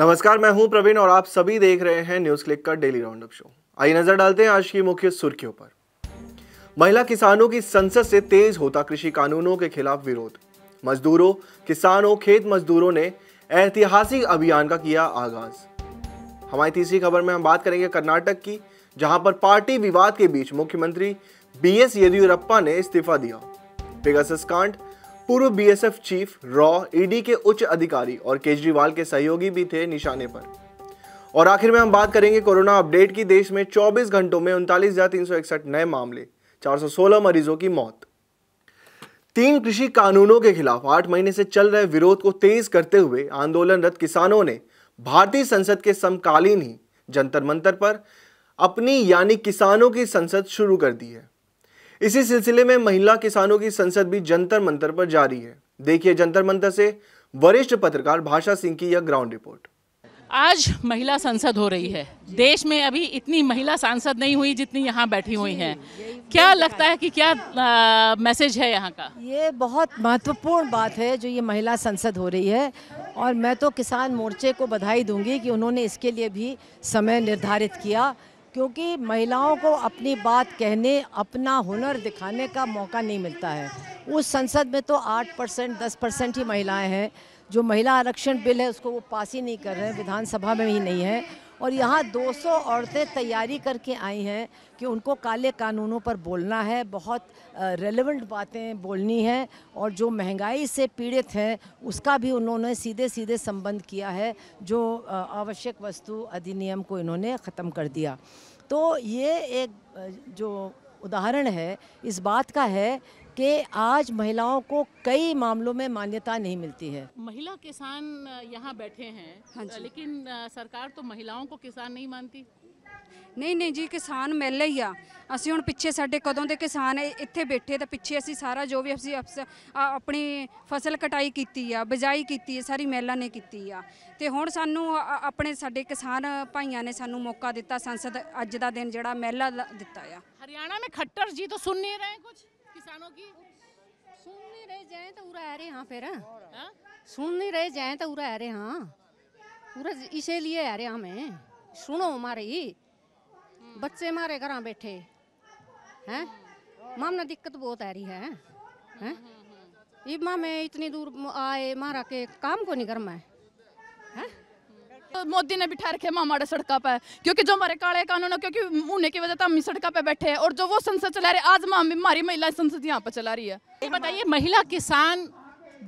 नमस्कार मैं हूं प्रवीण और आप सभी देख रहे हैं न्यूज क्लिक का डेली राउंडअप शो आइए नजर डालते हैं आज की मुख्य सुर्खियों पर महिला किसानों की संसद से तेज होता कृषि कानूनों के खिलाफ विरोध मजदूरों किसानों खेत मजदूरों ने ऐतिहासिक अभियान का किया आगाज हमारी तीसरी खबर में हम बात करेंगे कर्नाटक की जहां पर पार्टी विवाद के बीच मुख्यमंत्री बी एस येदियुरप्पा ने इस्तीफा दिया पेगासस कांड पूर्व बीएसएफ चीफ रॉ ईडी के उच्च अधिकारी और केजरीवाल के सहयोगी भी थे निशाने पर और आखिर में हम बात करेंगे कोरोना अपडेट की देश में 24 घंटों में उनतालीस हजार तीन सौ इकसठ नए मामले 416 मरीजों की मौत तीन कृषि कानूनों के खिलाफ आठ महीने से चल रहे विरोध को तेज करते हुए आंदोलनरत किसानों ने भारतीय संसद के समकालीन ही जंतर मंतर पर अपनी यानी किसानों की संसद शुरू कर दी है इसी सिलसिले में महिला किसानों की संसद भी जंतर मंतर पर जारी है देखिए जंतर मंतर से वरिष्ठ पत्रकार भाषा सिंह की यह ग्राउंड रिपोर्ट आज महिला संसद हो रही है देश में अभी इतनी महिला सांसद नहीं हुई जितनी यहाँ बैठी हुई हैं क्या लगता है कि क्या आ, मैसेज है यहाँ का ये बहुत महत्वपूर्ण बात है जो ये महिला संसद हो रही है और मैं तो किसान मोर्चे को बधाई दूंगी कि उन्होंने इसके लिए भी समय निर्धारित किया क्योंकि महिलाओं को अपनी बात कहने अपना हुनर दिखाने का मौका नहीं मिलता है उस संसद में तो आठ परसेंट दस परसेंट ही महिलाएं हैं जो महिला आरक्षण बिल है उसको वो पास ही नहीं कर रहे हैं विधानसभा में ही नहीं है और यहाँ 200 औरतें तैयारी करके आई हैं कि उनको काले कानूनों पर बोलना है बहुत रेलेवेंट बातें बोलनी हैं और जो महंगाई से पीड़ित हैं उसका भी उन्होंने सीधे सीधे संबंध किया है जो आवश्यक वस्तु अधिनियम को इन्होंने ख़त्म कर दिया तो ये एक जो उदाहरण है इस बात का है कि आज महिलाओं को कई मामलों में मान्यता नहीं मिलती है महिला किसान यहाँ बैठे हैं हाँ लेकिन सरकार तो महिलाओं को किसान नहीं मानती ਨਹੀਂ ਨਹੀਂ ਜੀ ਕਿਸਾਨ ਮਿਲ ਹੀ ਆ ਅਸੀਂ ਹੁਣ ਪਿੱਛੇ ਸਾਡੇ ਕਦੋਂ ਦੇ ਕਿਸਾਨ ਇੱਥੇ ਬੈਠੇ ਤਾਂ ਪਿੱਛੇ ਅਸੀਂ ਸਾਰਾ ਜੋ ਵੀ ਅਸੀਂ ਆਪਣੀ ਫਸਲ ਕਟਾਈ ਕੀਤੀ ਆ ਬਜਾਈ ਕੀਤੀ ਆ ਸਾਰੀ ਮਹਿਲਾ ਨੇ ਕੀਤੀ ਆ ਤੇ ਹੁਣ ਸਾਨੂੰ ਆਪਣੇ ਸਾਡੇ ਕਿਸਾਨ ਭਾਈਆਂ ਨੇ ਸਾਨੂੰ ਮੌਕਾ ਦਿੱਤਾ ਸੰਸਦ ਅੱਜ ਦਾ ਦਿਨ ਜਿਹੜਾ ਮਹਿਲਾ ਦਿੱਤਾ ਆ हरियाणा में खट्टर जी तो सुन नहीं रहे हैं कुछ किसानों की सुन नहीं रहे जाए तो ਰਹੇ ਹਾਂ ਫਿਰ ਹਾਂ ਸੁਣ ਨਹੀਂ ਰਹੇ ਜਾਂ ਤਾਂ ਉਰਾ ਰਹੇ ਹਾਂ आ ਇਸੇ ਲਈ ਆ ਰਹੇ ਹਾਂ ਮੈਂ ਸੁਣੋ ਮਾਰੇ हमारी बच्चे मारे घर बैठे हैं माम दिक्कत बहुत आ रही है हैं ये इतनी दूर आए मारा के काम को नहीं गर्मा मैं तो मोदी ने बिठा रखे मामा हमारे सड़क पर क्योंकि जो हमारे काले कानून है क्योंकि उन्हें की वजह से हम सड़क पर बैठे हैं और जो वो संसद चला रहे आज माम हमारी महिला संसद यहाँ पर चला रही है ये बताइए महिला किसान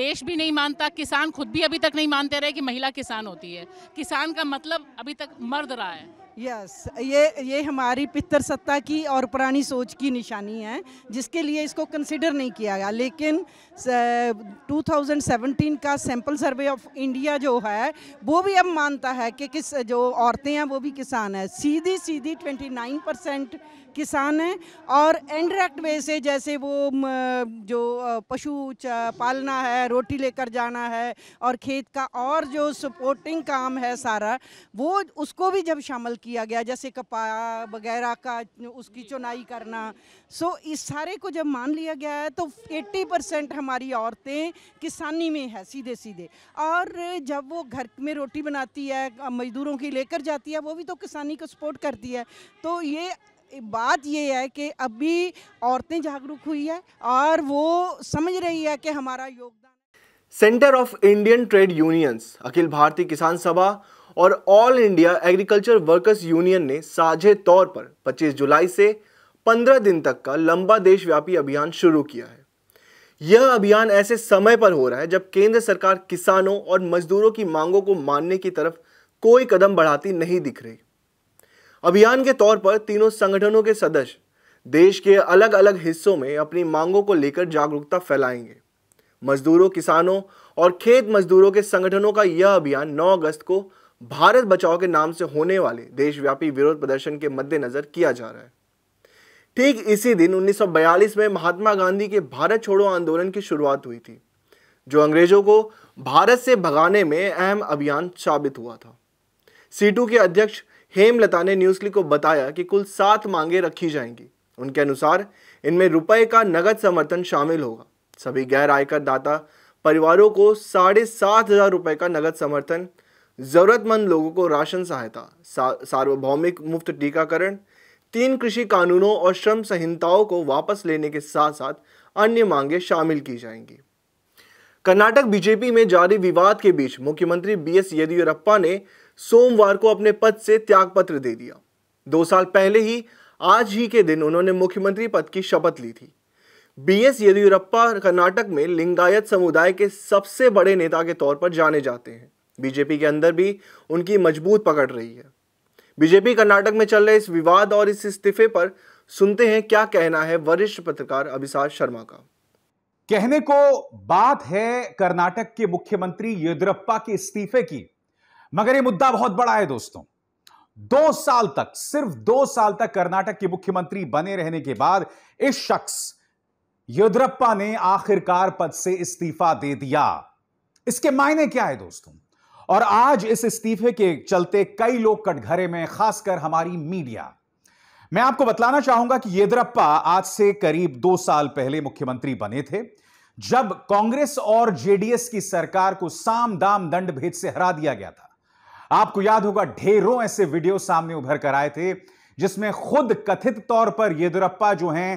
देश भी नहीं मानता किसान खुद भी अभी तक नहीं मानते रहे कि महिला किसान होती है किसान का मतलब अभी तक मर्द रहा है यस ये ये हमारी पितर सत्ता की और पुरानी सोच की निशानी है जिसके लिए इसको कंसिडर नहीं किया गया लेकिन 2017 का सैंपल सर्वे ऑफ इंडिया जो है वो भी अब मानता है कि किस जो औरतें हैं वो भी किसान हैं सीधी सीधी 29 परसेंट किसान हैं और इनडायरेक्ट वे से जैसे वो जो पशु पालना है रोटी लेकर जाना है और खेत का और जो सपोर्टिंग काम है सारा वो उसको भी जब शामिल किया गया जैसे कपा वगैरह का उसकी चुनाई करना सो so, इस सारे को जब मान लिया गया है तो 80 परसेंट हमारी औरतें किसानी में है सीधे सीधे और जब वो घर में रोटी बनाती है मजदूरों की लेकर जाती है वो भी तो किसानी को सपोर्ट करती है तो ये बात ये है कि अभी औरतें जागरूक हुई है और वो समझ रही है कि हमारा योगदान centre of Indian trade unions Akhil Bharatiya Kisan Sabha और all India agriculture workers union ने साझे तौर पर 25 जुलाई से 15 दिन तक का लंबा देशव्यापी अभियान शुरू किया है यह अभियान ऐसे समय पर हो रहा है जब केंद्र सरकार किसानों और मजदूरों की मांगों को मानने की तरफ कोई कदम बढ़ाती नहीं दिख रही अभियान के तौर पर तीनों संगठनों के सदस्य देश के अलग अलग हिस्सों में अपनी मांगों को लेकर जागरूकता फैलाएंगे मजदूरों किसानों और खेत मजदूरों के संगठनों का यह अभियान 9 अगस्त को भारत बचाओ के नाम से होने वाले देशव्यापी विरोध प्रदर्शन के मद्देनजर किया जा रहा है ठीक इसी दिन 1942 में महात्मा गांधी के भारत छोड़ो आंदोलन की शुरुआत हुई थी जो अंग्रेजों को भारत से भगाने में अहम अभियान साबित हुआ था सीटू के अध्यक्ष हेमलता ने न्यूज़ली को बताया कि कुल सात मांगे रखी जाएंगी उनके अनुसार इनमें रुपए का नगद समर्थन शामिल होगा सभी गैर आयकर दाता परिवारों को साढ़े सात हजार रुपए का नगद समर्थन ज़रूरतमंद लोगों को राशन सहायता सार्वभौमिक मुफ्त टीकाकरण तीन कृषि कानूनों और श्रम संहिताओं को वापस लेने के साथ साथ अन्य मांगे शामिल की जाएंगी कर्नाटक बीजेपी में जारी विवाद के बीच मुख्यमंत्री बी एस येदियुरप्पा ने सोमवार को अपने पद से त्यागपत्र दे दिया दो साल पहले ही आज ही के दिन उन्होंने मुख्यमंत्री पद की शपथ ली थी बी एस येदियुरप्पा कर्नाटक में लिंगायत समुदाय के सबसे बड़े नेता के तौर पर जाने जाते हैं बीजेपी के अंदर भी उनकी मजबूत पकड़ रही है बीजेपी कर्नाटक में चल रहे इस विवाद और इस इस्तीफे पर सुनते हैं क्या कहना है वरिष्ठ पत्रकार अभिषाद शर्मा का कहने को बात है कर्नाटक के मुख्यमंत्री येदुरप्पा के इस्तीफे की मगर यह मुद्दा बहुत बड़ा है दोस्तों दो साल तक सिर्फ दो साल तक कर्नाटक के मुख्यमंत्री बने रहने के बाद इस शख्स येदुरप्पा ने आखिरकार पद से इस्तीफा दे दिया इसके मायने क्या है दोस्तों और आज इस इस्तीफे के चलते कई लोग कटघरे में खासकर हमारी मीडिया मैं आपको बतलाना चाहूंगा कि येदरप्पा आज से करीब दो साल पहले मुख्यमंत्री बने थे जब कांग्रेस और जेडीएस की सरकार को साम दाम दंड भेद से हरा दिया गया था आपको याद होगा ढेरों ऐसे वीडियो सामने उभर कर आए थे जिसमें खुद कथित तौर पर येदुरप्पा जो हैं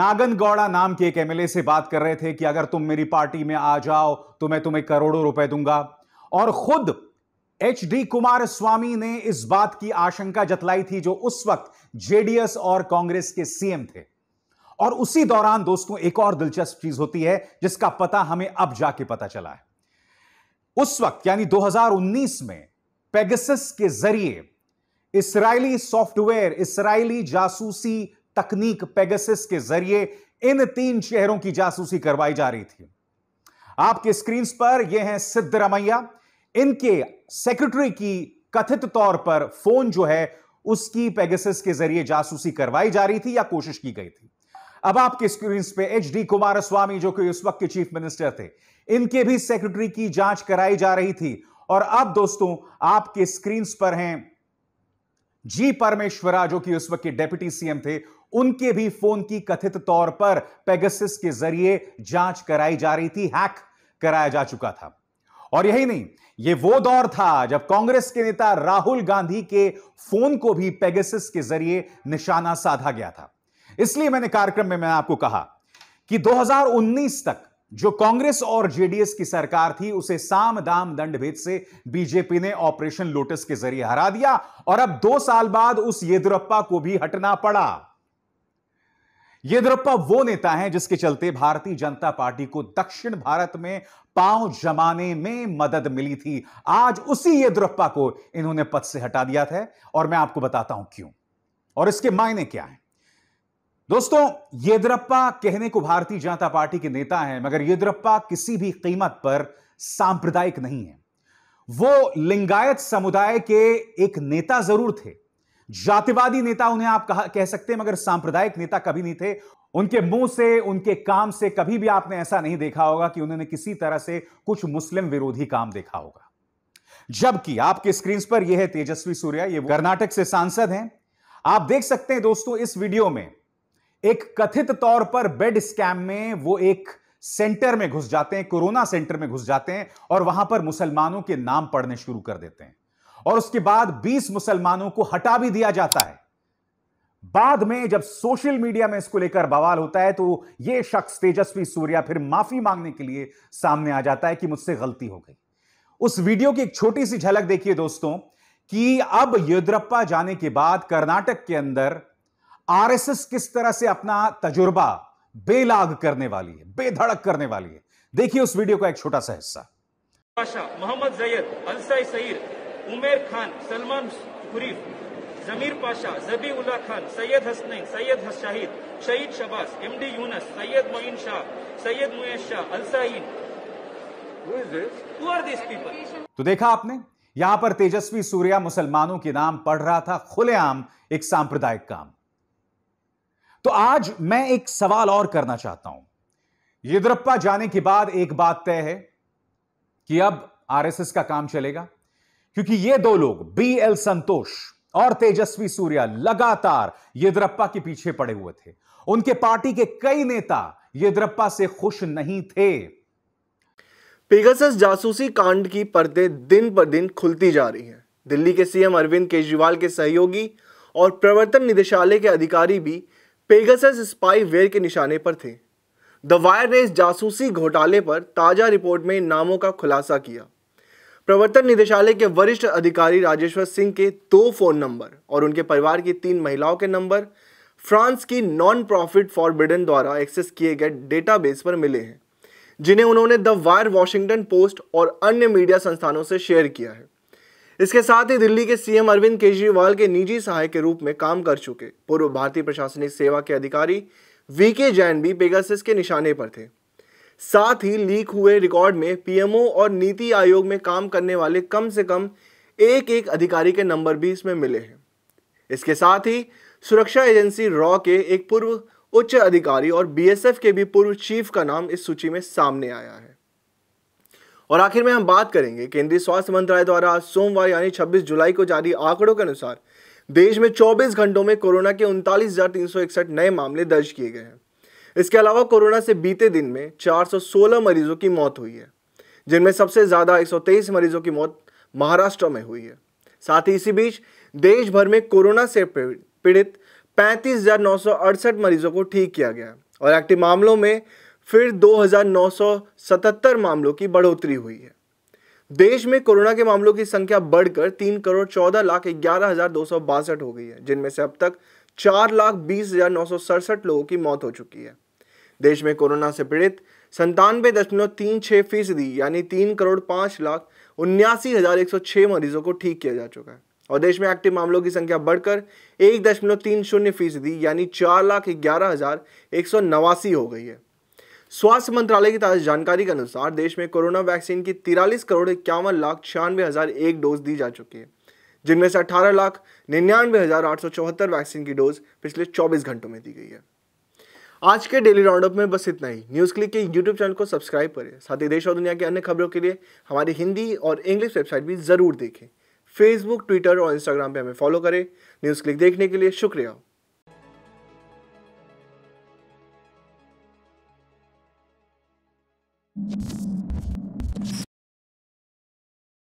नागन गौड़ा नाम के एक एमएलए से बात कर रहे थे कि अगर तुम मेरी पार्टी में आ जाओ तो मैं तुम्हें करोड़ों रुपए दूंगा और खुद एच डी कुमार स्वामी ने इस बात की आशंका जतलाई थी जो उस वक्त जेडीएस और कांग्रेस के सीएम थे और उसी दौरान दोस्तों एक और दिलचस्प चीज होती है जिसका पता हमें अब जाके पता चला है उस वक्त यानी 2019 में पेगसिस के जरिए इसराइली सॉफ्टवेयर इसराइली जासूसी तकनीक पेगसिस के जरिए इन तीन शहरों की जासूसी करवाई जा रही थी आपके स्क्रीन पर यह है सिद्धरमैया इनके सेक्रेटरी की कथित तौर पर फोन जो है उसकी पेगसिस के जरिए जासूसी करवाई जा रही थी या कोशिश की गई थी अब आपके स्क्रीन पे एच डी कुमार स्वामी जो कि उस वक्त के चीफ मिनिस्टर थे इनके भी सेक्रेटरी की जांच कराई जा रही थी और अब दोस्तों आपके स्क्रीन पर हैं जी परमेश्वरा जो कि उस वक्त के डेप्यूटी सीएम थे उनके भी फोन की कथित तौर पर पेगसिस के जरिए जांच कराई जा रही थी हैक कराया जा चुका था और यही नहीं ये वो दौर था जब कांग्रेस के नेता राहुल गांधी के फोन को भी पेगेसिस के जरिए निशाना साधा गया था इसलिए मैंने कार्यक्रम में मैं आपको कहा कि 2019 तक जो कांग्रेस और जेडीएस की सरकार थी उसे साम दाम दंड भेद से बीजेपी ने ऑपरेशन लोटस के जरिए हरा दिया और अब दो साल बाद उस येदुरप्पा को भी हटना पड़ा येदुरप्पा वो नेता हैं जिसके चलते भारतीय जनता पार्टी को दक्षिण भारत में पांव जमाने में मदद मिली थी आज उसी येदुरप्पा को इन्होंने पद से हटा दिया था और मैं आपको बताता हूं क्यों और इसके मायने क्या हैं दोस्तों येदुरप्पा कहने को भारतीय जनता पार्टी के नेता हैं मगर येदुरप्पा किसी भी कीमत पर सांप्रदायिक नहीं है वो लिंगायत समुदाय के एक नेता जरूर थे जातिवादी नेता उन्हें आप कह, कह सकते हैं मगर सांप्रदायिक नेता कभी नहीं थे उनके मुंह से उनके काम से कभी भी आपने ऐसा नहीं देखा होगा कि उन्होंने किसी तरह से कुछ मुस्लिम विरोधी काम देखा होगा जबकि आपके स्क्रीन पर यह है तेजस्वी सूर्या ये कर्नाटक से सांसद हैं आप देख सकते हैं दोस्तों इस वीडियो में एक कथित तौर पर बेड स्कैम में वो एक सेंटर में घुस जाते हैं कोरोना सेंटर में घुस जाते हैं और वहां पर मुसलमानों के नाम पढ़ने शुरू कर देते हैं और उसके बाद 20 मुसलमानों को हटा भी दिया जाता है बाद में जब सोशल मीडिया में इसको लेकर बवाल होता है तो यह शख्स तेजस्वी सूर्या फिर माफी मांगने के लिए सामने आ जाता है कि मुझसे गलती हो गई उस वीडियो की एक छोटी सी झलक देखिए दोस्तों कि अब येद्रप्पा जाने के बाद कर्नाटक के अंदर आरएसएस किस तरह से अपना तजुर्बा बेलाग करने वाली है बेधड़क करने वाली है देखिए उस वीडियो का एक छोटा सा हिस्सा मोहम्मद जैद अलसाई सईद उमेर खान सलमान खुरीफ जमीर पाशा जबी उल्ला खान सैयद हसनैन सैयद शाहिद शहीद शबास एम डी यूनस सैयद मोइन शाह सैयद मुयस शाह अलसाइन तो देखा आपने यहां पर तेजस्वी सूर्या मुसलमानों के नाम पढ़ रहा था खुलेआम एक सांप्रदायिक काम तो आज मैं एक सवाल और करना चाहता हूं येदुरप्पा जाने के बाद एक बात तय है कि अब आरएसएस का काम चलेगा क्योंकि ये दो लोग बी एल संतोष और तेजस्वी सूर्या लगातार येद्रप्पा के पीछे पड़े हुए थे उनके पार्टी के कई नेता येद्रप्पा से खुश नहीं थे पेगासस जासूसी कांड की पर्दे दिन पर दिन खुलती जा रही हैं दिल्ली के सीएम अरविंद केजरीवाल के सहयोगी और प्रवर्तन निदेशालय के अधिकारी भी पेगासस वेयर के निशाने पर थे द वायर ने इस जासूसी घोटाले पर ताज़ा रिपोर्ट में नामों का खुलासा किया प्रवर्तन निदेशालय के वरिष्ठ अधिकारी राजेश्वर सिंह के दो फोन नंबर और उनके परिवार की तीन महिलाओं के नंबर फ्रांस की नॉन प्रॉफिट फॉर ब्रिटेन द्वारा एक्सेस किए गए डेटाबेस पर मिले हैं जिन्हें उन्होंने द वायर वॉशिंगटन पोस्ट और अन्य मीडिया संस्थानों से शेयर किया है इसके साथ ही दिल्ली के सीएम अरविंद केजरीवाल के निजी सहायक के रूप में काम कर चुके पूर्व भारतीय प्रशासनिक सेवा के अधिकारी वी के जैन भी पेगासिस के निशाने पर थे साथ ही लीक हुए रिकॉर्ड में पीएमओ और नीति आयोग में काम करने वाले कम से कम एक एक अधिकारी के नंबर भी इसमें मिले हैं इसके साथ ही सुरक्षा एजेंसी रॉ के एक पूर्व उच्च अधिकारी और बीएसएफ के भी पूर्व चीफ का नाम इस सूची में सामने आया है और आखिर में हम बात करेंगे केंद्रीय स्वास्थ्य मंत्रालय द्वारा सोमवार यानी 26 जुलाई को जारी आंकड़ों के अनुसार देश में 24 घंटों में कोरोना के उनतालीस नए मामले दर्ज किए गए हैं इसके अलावा कोरोना से बीते दिन में 416 मरीजों की मौत हुई है जिनमें सबसे ज़्यादा 123 मरीजों की मौत महाराष्ट्र में हुई है साथ ही इसी बीच देश भर में कोरोना से पीड़ित पैंतीस मरीजों को ठीक किया गया और एक्टिव मामलों में फिर 2,977 मामलों की बढ़ोतरी हुई है देश में कोरोना के मामलों की संख्या बढ़कर 3 करोड़ 14 लाख ग्यारह हजार दो हो गई है जिनमें से अब तक चार लाख बीस हजार नौ सौ सड़सठ लोगों की मौत हो चुकी है देश में कोरोना से पीड़ित संतानवे दशमलव तीन छः फीसदी यानी तीन करोड़ पाँच लाख उन्यासी हजार एक सौ छः मरीजों को ठीक किया जा चुका है और देश में एक्टिव मामलों की संख्या बढ़कर एक दशमलव तीन शून्य फीसदी यानी चार लाख ग्यारह हजार एक सौ नवासी हो गई है स्वास्थ्य मंत्रालय की ताज़ा जानकारी के अनुसार देश में कोरोना वैक्सीन की तिरालीस करोड़ इक्यावन लाख छियानवे हजार एक डोज दी जा चुकी है जिनमें से अठारह लाख निन्यानवे हज़ार आठ सौ चौहत्तर वैक्सीन की डोज पिछले चौबीस घंटों में दी गई है आज के डेली राउंडअप में बस इतना ही न्यूज़ क्लिक के यूट्यूब चैनल को सब्सक्राइब करें साथ ही देश और दुनिया की अन्य खबरों के लिए हमारी हिंदी और इंग्लिश वेबसाइट भी ज़रूर देखें फेसबुक ट्विटर और इंस्टाग्राम पर हमें फॉलो करें न्यूज़ क्लिक देखने के लिए शुक्रिया